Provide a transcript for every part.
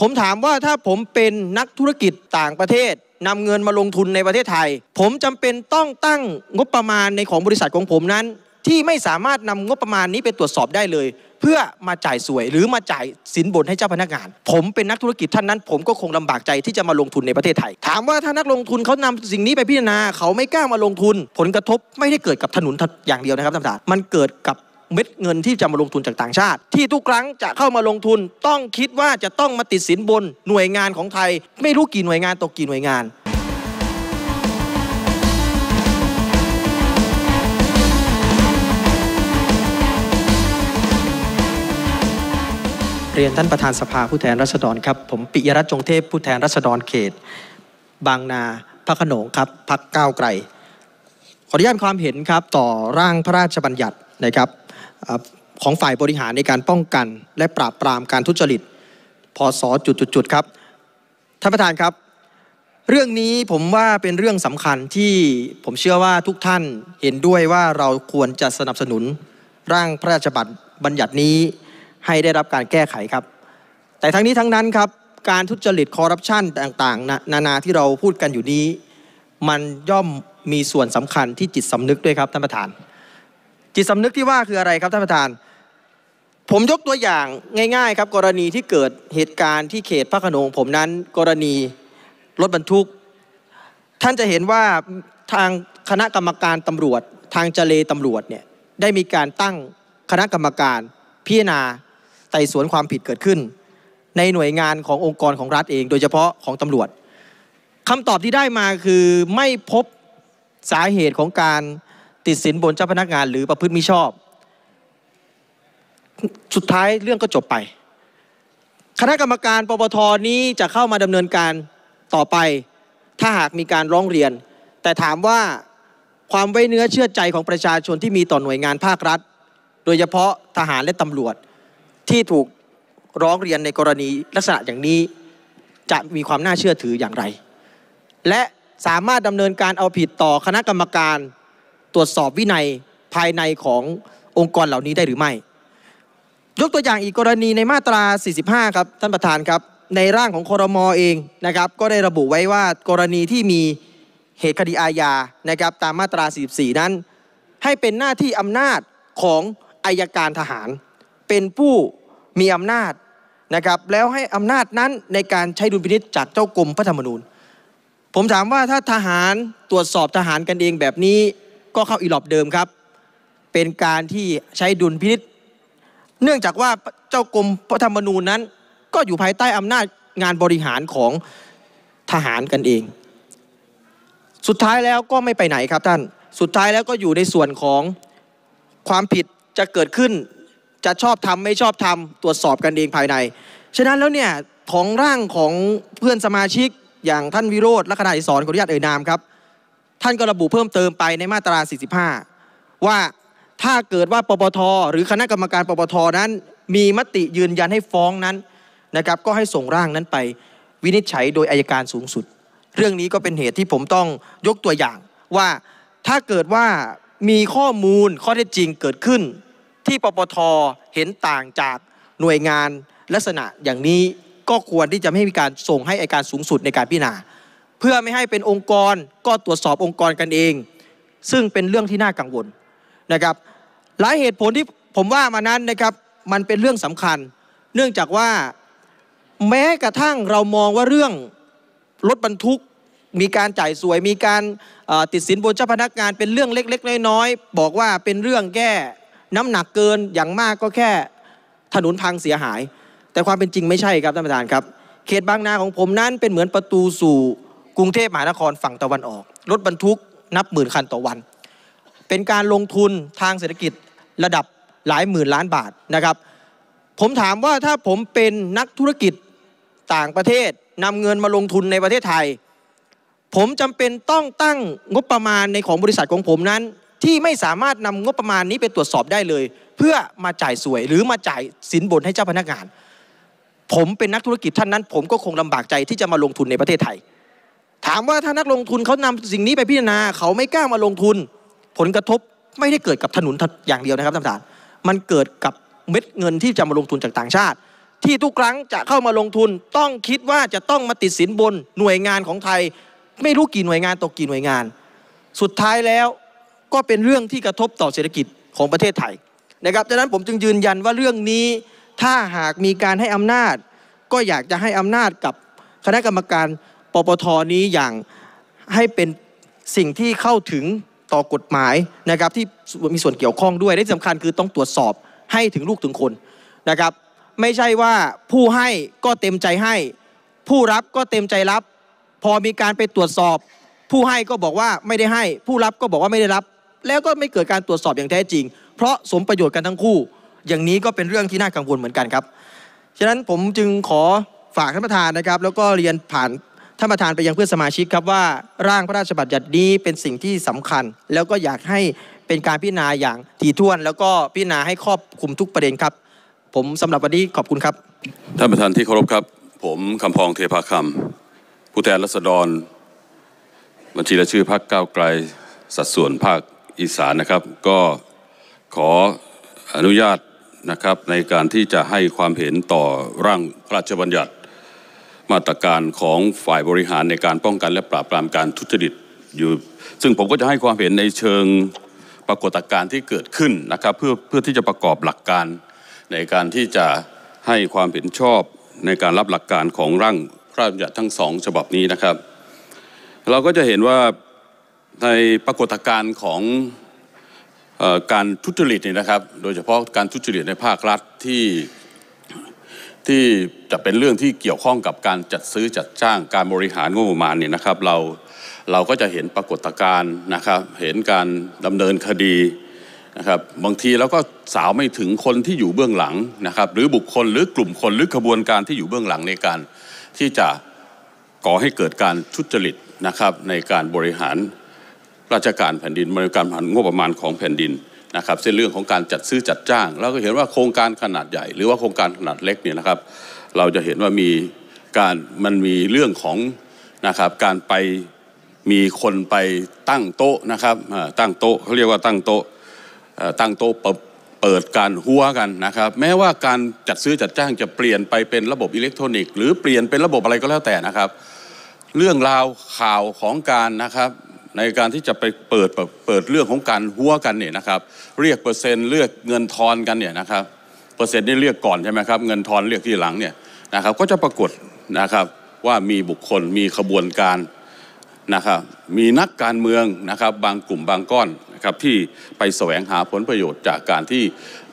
ผมถามว่าถ้าผมเป็นนักธุรกิจต่างประเทศนำเงินมาลงทุนในประเทศไทย ผมจำเป็นต้องตั้งงบประมาณในของบริษัทของผมนั้น ที่ไม่สามารถนำงบประมาณนี้ไปตรวจสอบได้เลย เพื่อมาจ่ายสวย หรือมาจ่ายสินบนให้เจ้าพนักงาน ผมเป็นนักธุรกิจท่านนั้น ผมก็คงลำบากใจที่จะมาลงทุนในประเทศไทย ถามว่าถ้านักลงทุนเขานำสิ่งนี้ไปพิจารณาเขาไม่กล้ามาลงทุน ผลกระทบไม่ได้เกิดกับถนนอย่างเดียวนะครับท่านประธานมันเกิดกับเม็ดเงินที่จะมาลงทุนจากต่างชาติ ที่ทุกครั้งจะเข้ามาลงทุนต้องคิดว่าจะต้องมาติดสินบนหน่วยงานของไทย ไม่รู้กี่หน่วยงาน ตกกี่หน่วยงาน เรียนท่านประธานสภาผู้แทนรัษฎรครับผมปิยรัตน์จงเทพผู้แทนรัษฎรเขต บางนา พระขนงครับพักก้าวไกล ขออนุญาตความเห็นครับต่อร่างพระราชบัญญัตินะครับของฝ่ายบริหารในการป้องกันและปราบปรามการทุจริตพศจุดๆครับท่านประธานครับ เรื่องนี้ผมว่าเป็นเรื่องสำคัญที่ผมเชื่อว่าทุกท่านเห็นด้วยว่าเราควรจะสนับสนุน ร่างพระราชบัญญัตินี้ให้ได้รับการแก้ไขครับแต่ทั้งนี้ทั้งนั้นครับการทุจริตคอร์รัปชันต่างๆนานาที่เราพูดกันอยู่นี้ มันย่อมมีส่วนสำคัญที่จิตสำนึกด้วยครับท่านประธานจิตสำนึกที่ว่าคืออะไรครับท่านประธาน ผมยกตัวอย่างง่ายๆ ครับกรณีที่เกิดเหตุการณ์ที่เขตพระขนงผมนั้น กรณีรถบรรทุก ท่านจะเห็นว่าทางคณะกรรมการตำรวจ ทางเจเลตำรวจเนี่ยได้มีการตั้งคณะกรรมการพิจารณาไต่สวนความผิดเกิดขึ้น ในหน่วยงานขององค์กรของรัฐเอง โดยเฉพาะของตำรวจ คำตอบที่ได้มาคือไม่พบสาเหตุของการติดสินบนเจ้าพนักงานหรือประพฤติมิชอบ สุดท้ายเรื่องก็จบไป คณะกรรมการปปท นี้จะเข้ามาดำเนินการต่อไป ถ้าหากมีการร้องเรียน แต่ถามว่าความไว้เนื้อเชื่อใจของประชาชนที่มีต่อหน่วยงานภาครัฐ โดยเฉพาะทหารและตำรวจที่ถูกร้องเรียนในกรณีลักษณะอย่างนี้ จะมีความน่าเชื่อถืออย่างไร และสามารถดำเนินการเอาผิดต่อคณะกรรมการตรวจสอบวินัยภายในขององค์กรเหล่านี้ได้หรือไม่ ยกตัวอย่างอีกกรณีในมาตรา 45 ครับ ท่านประธานครับ ในร่างของคอรมอเองนะครับ ก็ได้ระบุไว้ว่ากรณีที่มีเหตุคดีอาญานะครับตามมาตรา 44 นั้น ให้เป็นหน้าที่อำนาจของอายการทหาร เป็นผู้มีอำนาจนะครับแล้วให้อำนาจนั้นในการใช้ดุลพินิจจากเจ้ากรมพระธรรมนูญ ผมถามว่าถ้าทหารตรวจสอบทหารกันเองแบบนี้ก็เข้าอีหลอบเดิมครับ เป็นการที่ใช้ดุลพินิษเนื่องจากว่าเจ้ากรมพระธรรมนูญนั้น ก็อยู่ภายใต้อำนาจงานบริหารของทหารกันเอง สุดท้ายแล้วก็ไม่ไปไหนครับท่าน สุดท้ายแล้วก็อยู่ในส่วนของความผิดจะเกิดขึ้น จะชอบทำไม่ชอบทำตรวจสอบกันเองภายในฉะนั้นแล้วเนี่ยของร่างของเพื่อนสมาชิกอย่างท่านวิโรธลักษณะอิสรขออนุญาตเอ่ยนามครับท่านก็ระบุเพิ่มเติมไปในมาตรา 45 ว่าถ้าเกิดว่าปปทหรือคณะกรรมการปปทนั้น มีมติยืนยันให้ฟ้องนั้นนะครับก็ให้ส่งร่างนั้นไปวินิจฉัยโดยอายการสูงสุด เรื่องนี้ก็เป็นเหตุที่ผมต้องยกตัวอย่างว่าถ้าเกิดว่ามีข้อมูลข้อเท็จจริงเกิดขึ้น ที่ปปทเห็นต่างจากหน่วยงานลักษณะอย่างนี้ก็ควรที่จะไม่มีการส่งให้อายการสูงสุดในการพิจารณาเพื่อไม่ให้เป็นองค์กรก็ตรวจสอบองค์กรกันเอง ซึ่งเป็นเรื่องที่น่ากังวลนะครับหลายเหตุผลที่ผมว่ามานั้นนะครับมันเป็นเรื่องสำคัญ เนื่องจากว่าแม้กระทั่งเรามองว่าเรื่องรถบรรทุก มีการจ่ายสวย มีการติดสินบนเจ้าพนักงานเป็นเรื่องเล็กๆน้อยๆบอกว่าเป็นเรื่องแก้ น้ำหนักเกินอย่างมากก็แค่ถนนพังเสียหาย แต่ความเป็นจริงไม่ใช่ครับท่านประธานครับ เขตบางนาของผมนั้นเป็นเหมือนประตูสู่กรุงเทพมหานครฝั่งตะวันออก รถบรรทุกนับหมื่นคันต่อวัน เป็นการลงทุนทางเศรษฐกิจระดับหลายหมื่นล้านบาทนะครับ ผมถามว่าถ้าผมเป็นนักธุรกิจต่างประเทศนำเงินมาลงทุนในประเทศไทย ผมจำเป็นต้องตั้งงบประมาณในของบริษัทของผมนั้น ที่ไม่สามารถนำงบประมาณนี้ไปตรวจสอบได้เลย เพื่อมาจ่ายสวยหรือมาจ่ายสินบนให้เจ้าพนักงาน ผมเป็นนักธุรกิจท่านนั้น ผมก็คงลำบากใจที่จะมาลงทุนในประเทศไทยถามว่าถ้านักลงทุนเขานำสิ่งนี้ไปพิจารณาเขาไม่กล้ามาลงทุน ผลกระทบไม่ได้เกิดกับถนนอย่างเดียวนะครับท่านประธานมันเกิดกับเม็ดเงินที่จะมาลงทุนจากต่างชาติ ที่ทุกครั้งจะเข้ามาลงทุนต้องคิดว่าจะต้องมาติดสินบนหน่วยงานของไทย ไม่รู้กี่หน่วยงานตกกี่หน่วยงาน สุดท้ายแล้วก็เป็นเรื่องที่กระทบต่อเศรษฐกิจของประเทศไทยนะครับดังนั้นผมจึงยืนยันว่าเรื่องนี้ ถ้าหากมีการให้อำนาจ ก็อยากจะให้อำนาจกับคณะกรรมการปปทนี้อย่างให้เป็นสิ่งที่เข้าถึงต่อกฎหมายนะครับที่มีส่วนเกี่ยวข้องด้วยและสำสำคัญคือต้องตรวจสอบให้ถึงลูกถึงคนนะครับ ไม่ใช่ว่าผู้ให้ก็เต็มใจให้ ผู้รับก็เต็มใจรับ พอมีการไปตรวจสอบ ผู้ให้ก็บอกว่าไม่ได้ให้ ผู้รับก็บอกว่าไม่ได้รับแล้วก็ไม่เกิดการตรวจสอบอย่างแท้จริง เพราะสมประโยชน์กันทั้งคู่ อย่างนี้ก็เป็นเรื่องที่น่ากังวลเหมือนกันครับฉะนั้นผมจึงขอฝากท่านประธานนะครับ แล้วก็เรียนผ่านท่านประธานไปยังเพื่อนสมาชิกครับว่าร่างพระราชบัญญัตินี้เป็นสิ่งที่สำคัญ แล้วก็อยากให้เป็นการพิจารณาอย่างถี่ถ้วน แล้วก็พิจารณาให้ครอบคลุมทุกประเด็นครับ ผมสำหรับวันนี้ขอบคุณครับท่านประธานที่เคารพครับ ผมคำพองเทพาคำผู้แทนรัษฎรบัญชีรายชื่อพรรคก้าวไกลสัดส่วนภาคอีสานนะครับ ก็ขออนุญาตนะครับในการที่จะให้ความเห็นต่อร่างพระราชบัญญัติมาตรการของฝ่ายบริหารในการป้องกันและปราบปรามการทุจริตอยู่ ซึ่งผมก็จะให้ความเห็นในเชิง ปรากฏการณ์ที่เกิดขึ้นนะครับ เพื่อเพื่อที่จะประกอบหลักการในการที่จะให้ความเห็นชอบในการรับหลักการของร่าง พระราชบัญญัติทั้งสองฉบับนี้นะครับ เราก็จะเห็นว่าในปรากฏการณ์ของอการทุจริตนี่นะครับ โดยเฉพาะการทุจริตในภาครัฐที่ที่จะเป็นเรื่องที่เกี่ยวข้องกับการจัดซื้อจัดจ้างการบริหารงบประมาณเนี่ยนะครับเราเราก็จะเห็นปรากฏการณ์นะครับเห็นการดำเนินคดีนะครับบางทีเราก็สาวไม่ถึงคนที่อยู่เบื้องหลังนะครับหรือบุคคลหรือกลุ่มคนหรือกระบวนการที่อยู่เบื้องหลังในการที่จะก่อให้เกิดการทุจริตนะครับในการบริหารราชการแผ่นดินบริการผ่านงบประมาณของแผ่นดินนะครับเส้นเรื่องของการจัดซื้อจัดจ้างเราก็เห็นว่าโครงการขนาดใหญ่ หรือว่าโครงการขนาดเล็กเนี่ยนะครับ เราจะเห็นว่ามีการมันมีเรื่องของนะครับการไป มีคนไปตั้งโต๊ะนะครับ ตั้งโต๊ะเขาเรียกว่าตั้งโต๊ะตั้งโต๊ะเปิดการหัวกันนะครับ แม้ว่าการจัดซื้อจัดจ้างจะเปลี่ยนไปเป็นระบบอิเล็กทรอนิกส์หรือเปลี่ยนเป็นระบบอะไรก็แล้วแต่นะครับ เรื่องราวข่าวของการนะครับในการที่จะไปเปิดเปิดเรื่องของการหัวกันเนี่ยนะครับเรียกเปอร์เซ็นต์เรียกเงินทอนกันเนี่ยนะครับ เปอร์เซ็นต์นี่เรียกก่อนใช่ไหมครับเงินทอนเรียกที่หลังเนี่ยนะครับก็จะปรากฏนะครับว่ามีบุคคลมีขบวนการนะครับมีนักการเมืองนะครับบางกลุ่มบางก้อน นะครับ ที่ไปแสวงหาผลประโยชน์จากการที่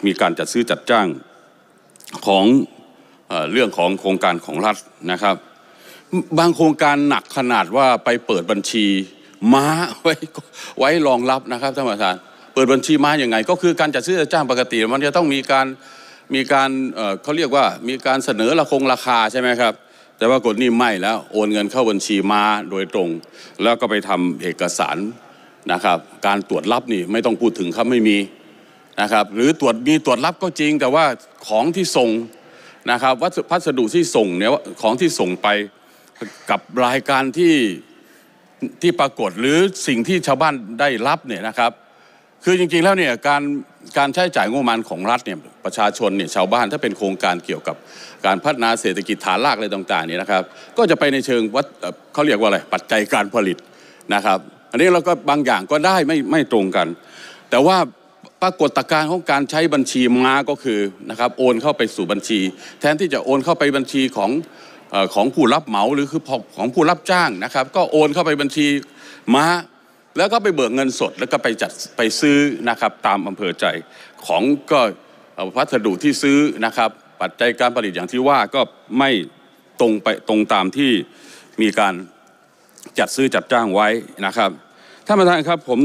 มีการจัดซื้อจัดจ้างของเรื่องของโครงการของรัฐนะครับ บางโครงการหนักขนาดว่าไปเปิดบัญชีม้าไว้ไว้รองรับนะครับท่านประธานเปิดบัญชีม้าอย่างไง ก็คือการจัดซื้อจ้างปกติ มันจะต้องมีการมีการเขาเรียกว่ามีการเสนอราคงราคาใช่ไหมครับ แต่ว่ากฎนี้ไม่แล้ว โอนเงินเข้าบัญชีม้าโดยตรง แล้วก็ไปทำเอกสารนะครับ การตรวจรับนี่ไม่ต้องพูดถึงครับไม่มีนะครับ หรือตรวจมีตรวจรับก็จริงแต่ว่าของที่ส่งนะครับวัสัสดุที่ส่งเนี่ยของที่ส่งไปกับรายการที่ที่ปรากฏหรือสิ่งที่ชาวบ้านได้รับเนี่ยนะครับ คือจริงๆแล้วเนี่ยการการใช้จ่ายงบประมาณของรัฐเนี่ยประชาชนเนี่ยชาวบ้านถ้าเป็นโครงการเกี่ยวกับการพัฒนาเศรษฐกิจฐานรากอะไรต่างๆเนี่ยนะครับก็จะไปในเชิงวัดเขาเรียกว่าอะไรปัจจัยการผลิตนะครับ อันนี้เราก็บางอย่างก็ได้ไม่ไม่ตรงกัน แต่ว่าปรากฏการณ์ของการใช้บัญชีมาก็คือนะครับโอนเข้าไปสู่บัญชี แทนที่จะโอนเข้าไปบัญชีของของผู้รับเหมาหรือคือของผู้รับจ้างนะครับก็โอนเข้าไปบัญชีมาแล้วก็ไปเบิกเงินสด แล้วก็ไปจัดไปซื้อนะครับตามอำเภอใจของก็พัสดุที่ซื้อนะครับ ปัจจัยการผลิตอย่างที่ว่าก็ไม่ตรงไปตรงตามที่มีการจัดซื้อจัดจ้างไว้นะครับท่านประธานครับผม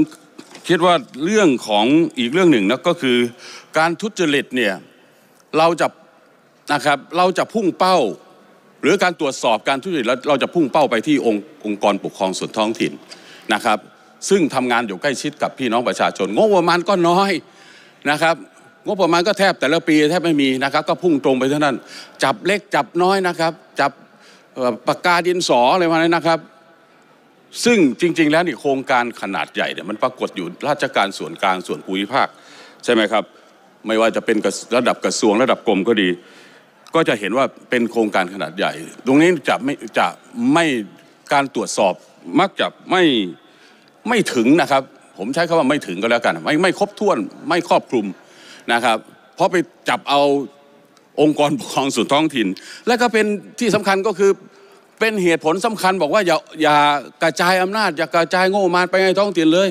คิดว่าเรื่องของอีกเรื่องหนึ่งนะก็คือการทุจริตเนี่ยเราจะนะครับเราจะพุ่งเป้าหรือการตรวจสอบการทุจริตเราจะพุ่งเป้าไปที่องค์องค์กรปกครองส่วนท้องถิ่นนะครับ ซึ่งทำงานอยู่ใกล้ชิดกับพี่น้องประชาชนงบประมาณก็น้อยนะครับ งบประมาณก็แทบแต่ละปีแทบไม่มีนะครับก็พุ่งตรงไปเท่านั้นจับเล็กจับน้อยนะครับจับปากกาดินสออะไรมาเนี่ยนะครับ ซึ่งจริงๆ แล้วนี่โครงการขนาดใหญ่เนี่ยมันปรากฏอยู่ราชการส่วนกลางส่วนภูมิภาค ใช่ไหมครับ ไม่ว่าจะเป็นระดับกระทรวงระดับกรมก็ดีก็จะเห็นว่าเป็นโครงการขนาดใหญ่ ตรงนี้จะไม่จะไม่การตรวจสอบมักจะไม่ ไม่ถึงนะครับ ผมใช้คาว่าไม่ถึงก็แล้วกันไม่ไม่ครบถ้วน ไม่ครอบคลุมนะครับ เพราะไปจับเอาองค์กรปกครองส่วนท้องถิ่น และก็เป็นที่สำคัญก็คือเป็นเหตุผลสำคัญบอกว่า อย่าอย่ากระจายอำนาจอย่ากระจายโง่มาไปในท้องถิ่นเลย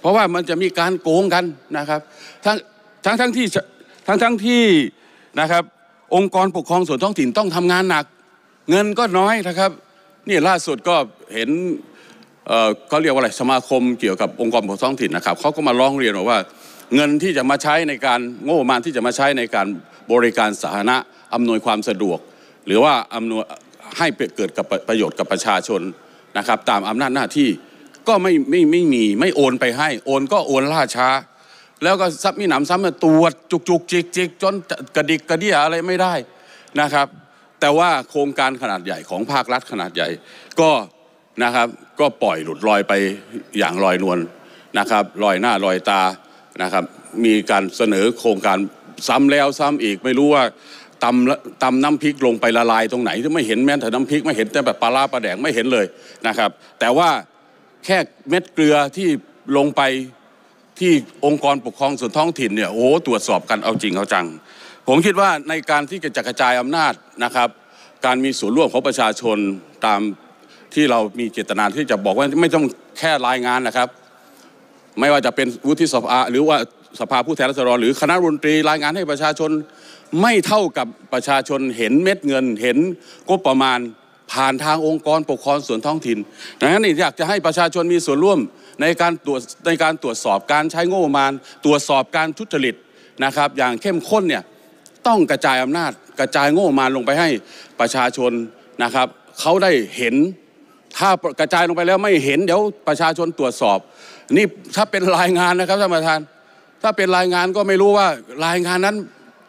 เพราะว่ามันจะมีการโกงกันนะครับ ทั้งทั้งทั้งที่ทั้งทั้งที่นะครับองค์กรปกครองส่วนท้องถิ่นต้องทำงานหนัก เงินก็น้อยนะครับ นี่ล่าสุดก็เห็นเขาเรียกว่าอะไรสมาคมเกี่ยวกับองค์กรปกครองท้องถิ่นนะครับเขาก็มาร้องเรียนบอกว่า เงินที่จะมาใช้ในการโง่มาที่จะมาใช้ในการบริการสาธารณะอำนวยความสะดวก หรือว่าอำนวยให้เกิดกับประโยชน์กับประชาชนนะครับ ตามอำนาจหน้าที่ก็ไม่ไม่ไม่มีไม่โอนไปให้โอนก็โอนล่าช้าแล้วก็ซับมีหนำซ้ำตรวจจุกจุกจิกจิกจนกระดิกกระเดียอะไรไม่ได้นะครับ แต่ว่าโครงการขนาดใหญ่ของภาครัฐขนาดใหญ่ ก็นะครับก็ปล่อยหลุดลอยไปอย่างลอยนวลนะครับลอยหน้าลอยตานะครับ มีการเสนอโครงการซ้ำแล้วซ้ำอีกไม่รู้ว่าตำตำน้ำพริกลงไปละลายตรงไหนที่ไม่เห็นแม้แต่น้ำพริกไม่เห็นแต่แบบปลาล่าปลาแดงไม่เห็นเลยนะครับ แต่ว่าแค่เม็ดเกลือที่ลงไปที่องค์กรปกครองส่วนท้องถิ่นเนี่ยโอ้ตรวจสอบกันเอาจริงเอาจัง ผมคิดว่าในการที่จะกระจายอำนาจนะครับการมีส่วนร่วมของประชาชนตามที่เรามีเจตนาที่จะบอกว่าไม่ต้องแค่รายงานนะครับ ไม่ว่าจะเป็นวุฒิสภาหรือว่าสภาผู้แทนราษฎรหรือคณะรัฐมนตรีรายงานให้ประชาชนไม่เท่ากับประชาชนเห็นเม็ดเงินเห็นกบประมาณผ่านทางองค์กรปกครองส่วนท้องถิ่น ดังนั้นอยากจะให้ประชาชนมีส่วนร่วมในการตรวจในการตรวจสอบการใช้งบประมาณตรวจสอบการทุจริตนะครับ อย่างเข้มข้นเนี่ยต้องกระจายอำนาจ กระจายงบประมาณลงไปให้ประชาชนนะครับเขาได้เห็นถ้ากระจายลงไปแล้วไม่เห็น เดี๋ยวประชาชนตรวจสอบนี่ถ้าเป็นรายงานนะครับท่านประธาน ถ้าเป็นรายงานก็ไม่รู้ว่ารายงานนั้น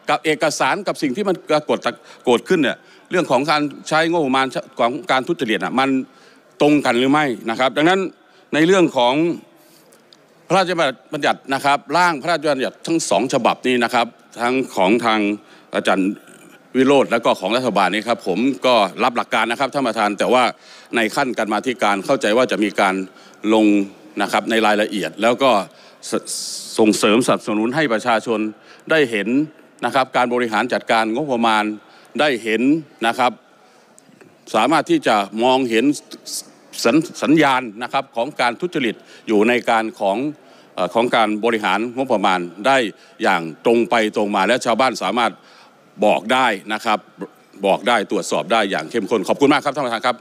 กับเอกสารกับสิ่งที่มันปรากฏเกิขึ้นเนี่ยเรื่องของการใช้งบประมาณของการทุจริตอ่ะมันตรงกันหรือไม่นะครับ ดังนั้นในเรื่องของพระราชบัญญัตินะครับร่างพระราชบัญญัติทั้งสองฉบับนี้นะครับทั้งของทางอาจารย์วิโรธและก็ของรัฐบาลนี้ครับผมก็รับหลักการนะครับท่านประธาน แต่ว่าในขั้นการมาธิการเข้าใจว่าจะมีการลงนะครับในรายละเอียด แล้วก็ส่งเสริมสนับสนุนให้ประชาชนได้เห็นนะครับ การบริหารจัดการงบประมาณได้เห็นนะครับ สามารถที่จะมองเห็นสัญญาณนะครับของการทุจริตอยู่ในการของของการบริหารงบประมาณได้อย่างตรงไปตรงมา และชาวบ้านสามารถบอกได้นะครับ บอกได้ตรวจสอบได้อย่างเข้มข้นขอบคุณมากครับท่านประธานครับ